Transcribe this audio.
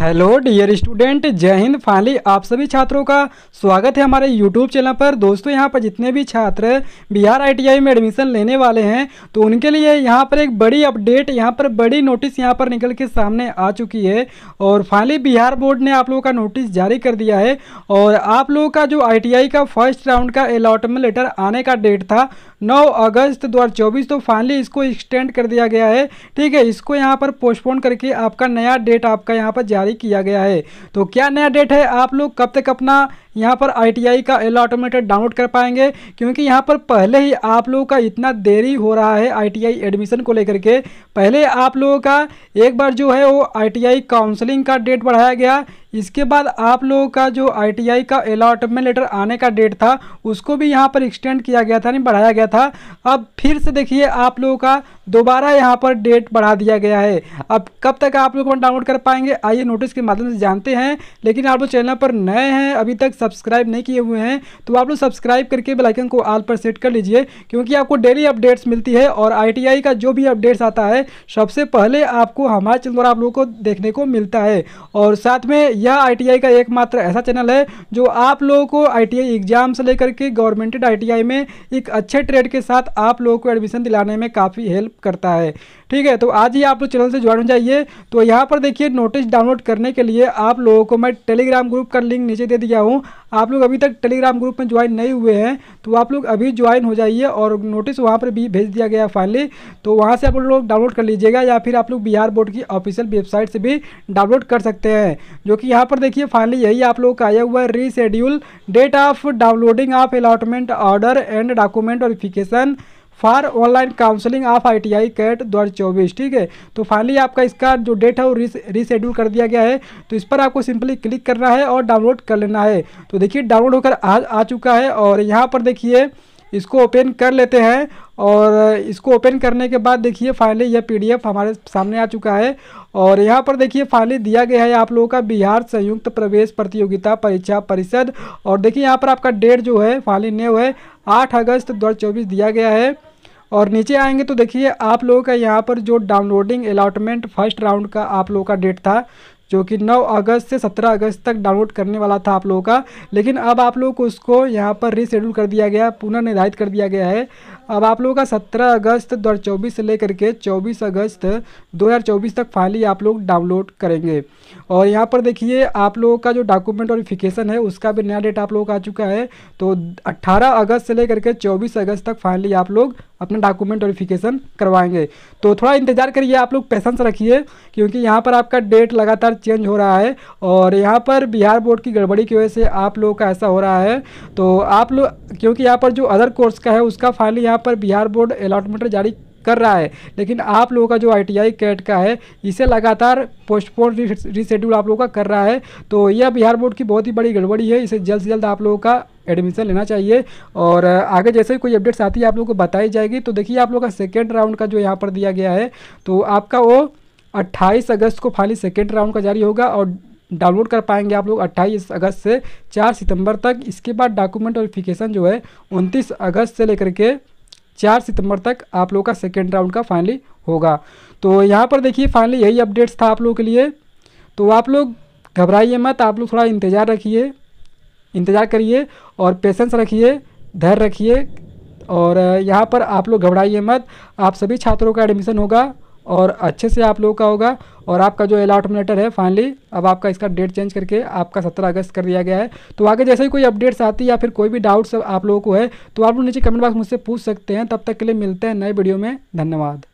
hello dear student जय Hind finally आप सभी छात्रों का स्वागत है हमारे यूट्यूब चैनल पर दोस्तों यहाँ पर जितने भी छात्र बिहार आईटीआई में एडमिशन लेने वाले हैं तो उनके लिए यहाँ पर एक बड़ी अपडेट यहाँ पर बड़ी नोटिस यहाँ पर निकल के सामने आ चुकी है और फाइनली बिहार बोर्ड ने आप लोगों का नोटिस जारी कर दिया है और आप लोगों का जो आई का फर्स्ट राउंड का अलॉटमेंट लेटर आने का डेट था नौ अगस्त दो तो फाइनली इसको एक्सटेंड कर दिया गया है ठीक है इसको यहाँ पर पोस्टपोन करके आपका नया डेट आपका यहाँ पर जारी जारी किया गया है तो क्या नया डेट है आप लोग कब तक अपना यहाँ पर आई का एल ऑटोमेटेड डाउनलोड कर पाएंगे क्योंकि यहाँ पर पहले ही आप लोगों का इतना देरी हो रहा है आई एडमिशन को लेकर के पहले आप लोगों का एक बार जो है वो आई काउंसलिंग का डेट बढ़ाया गया इसके बाद आप लोगों का जो आई का अलाटमेंट लेटर आने का डेट था उसको भी यहाँ पर एक्सटेंड किया गया था नहीं बढ़ाया गया था अब फिर से देखिए आप लोगों का दोबारा यहाँ पर डेट बढ़ा दिया गया है अब कब तक आप लोग डाउनलोड कर पाएंगे आइए नोटिस के माध्यम से जानते हैं लेकिन आप लोग चैनल पर नए हैं अभी तक सब्सक्राइब नहीं किए हुए हैं तो आप लोग सब्सक्राइब करके बेलाइकन को आल पर सेट कर लीजिए क्योंकि आपको डेली अपडेट्स मिलती है और आई का जो भी अपडेट्स आता है सबसे पहले आपको हमारे चैनल द्वारा आप लोगों को देखने को मिलता है और साथ में यह आई का एकमात्र ऐसा चैनल है जो आप लोगों को आई एग्ज़ाम से लेकर के गवर्नमेंटेड आई में एक अच्छे ट्रेड के साथ आप लोगों को एडमिशन दिलाने में काफ़ी हेल्प करता है ठीक है तो आज ही आप लोग चैनल से ज्वाइन हो जाइए तो यहाँ पर देखिए नोटिस डाउनलोड करने के लिए आप लोगों को मैं टेलीग्राम ग्रुप का लिंक नीचे दे दिया हूँ आप लोग अभी तक टेलीग्राम ग्रुप में ज्वाइन नहीं हुए हैं तो आप लोग अभी ज्वाइन हो जाइए और नोटिस वहाँ पर भी भेज दिया गया फाइनली तो वहाँ से आप लोग डाउनलोड कर लीजिएगा या फिर आप लोग बिहार बोर्ड की ऑफिशियल वेबसाइट से भी डाउनलोड कर सकते हैं जो कि यहाँ पर देखिए फाइनली यही आप लोग का आया हुआ है reschedule date of downloading of allotment order and document verification for online counselling of I T I CAT दो हज़ार चौबीस ठीक है तो फाइनली आपका इसका जो डेट है वो रीशेड्यूल कर दिया गया है तो इस पर आपको सिंपली क्लिक करना है और डाउनलोड कर लेना है तो देखिए डाउनलोड होकर आ, आ चुका है और यहाँ पर देखिए इसको ओपन कर लेते हैं और इसको ओपन करने के बाद देखिए फाइनली यह पीडीएफ हमारे सामने आ चुका है और यहाँ पर देखिए फाइनली दिया गया है आप लोगों का बिहार संयुक्त प्रवेश प्रतियोगिता परीक्षा परिषद और देखिए यहाँ पर आपका डेट जो है फाइनली न्यू है आठ अगस्त दो दिया गया है और नीचे आएंगे तो देखिए आप लोगों का यहाँ पर जो डाउनलोडिंग अलाटमेंट फर्स्ट राउंड का आप लोगों का डेट था जो कि 9 अगस्त से 17 अगस्त तक डाउनलोड करने वाला था आप लोगों का लेकिन अब आप लोगों को उसको यहाँ पर रिशेड्यूल कर दिया गया पुनर्निर्धारित कर दिया गया है अब आप लोगों का 17 अगस्त दो से लेकर के 24 अगस्त 2024 तक फाइनली आप लोग डाउनलोड करेंगे और यहाँ पर देखिए आप लोगों का जो डॉक्यूमेंट वेरीफिकेशन है उसका भी नया डेट आप लोगों का आ चुका है तो 18 अगस्त से लेकर के 24 अगस्त तक फाइनली आप लोग अपना डॉक्यूमेंट वेरिफिकेशन करवाएंगे तो थोड़ा इंतजार करिए आप लोग पैसेंस रखिए क्योंकि यहाँ पर आपका डेट लगातार चेंज हो रहा है और यहाँ पर बिहार बोर्ड की गड़बड़ी की वजह से आप लोगों का ऐसा हो रहा है तो आप लोग क्योंकि यहाँ पर जो अदर कोर्स का है उसका फाइनल यहाँ पर बिहार बोर्ड अलाटमेंट जारी कर रहा है लेकिन आप लोगों का जो आई टी आई कैट का है इसे लगातार पोस्टपोन रिशेड्यूल आप लोगों का कर रहा है तो यह बिहार बोर्ड की बहुत ही बड़ी गड़बड़ी है इसे जल्द से जल्द आप लोगों का एडमिशन लेना चाहिए और आगे जैसे ही कोई अपडेट्स आती है आप लोगों को बताई जाएगी तो देखिए आप लोगों का सेकेंड राउंड का जो यहाँ पर दिया गया है तो आपका वो 28 अगस्त को फाइनली सेकेंड राउंड का जारी होगा और डाउनलोड कर पाएंगे आप लोग 28 अगस्त से 4 सितंबर तक इसके बाद डॉक्यूमेंट वेरिफिकेशन जो है 29 अगस्त से लेकर के 4 सितंबर तक आप लोग का सेकेंड राउंड का फाइनली होगा तो यहाँ पर देखिए फाइनली यही अपडेट्स था आप लोगों के लिए तो आप लोग घबराइए मत आप लोग थोड़ा इंतज़ार रखिए इंतज़ार करिए और पेशेंस रखिए धैर्य रखिए और यहाँ पर आप लोग घबराइए मत आप सभी छात्रों का एडमिशन होगा और अच्छे से आप लोगों का होगा और आपका जो अलाटमेंट लेटर है फाइनली अब आपका इसका डेट चेंज करके आपका सत्रह अगस्त कर दिया गया है तो आगे जैसे ही कोई अपडेट्स आती है या फिर कोई भी डाउट्स आप लोगों को है तो आप लोग नीचे कमेंट बॉक्स मुझसे पूछ सकते हैं तब तक के लिए मिलते हैं नए वीडियो में धन्यवाद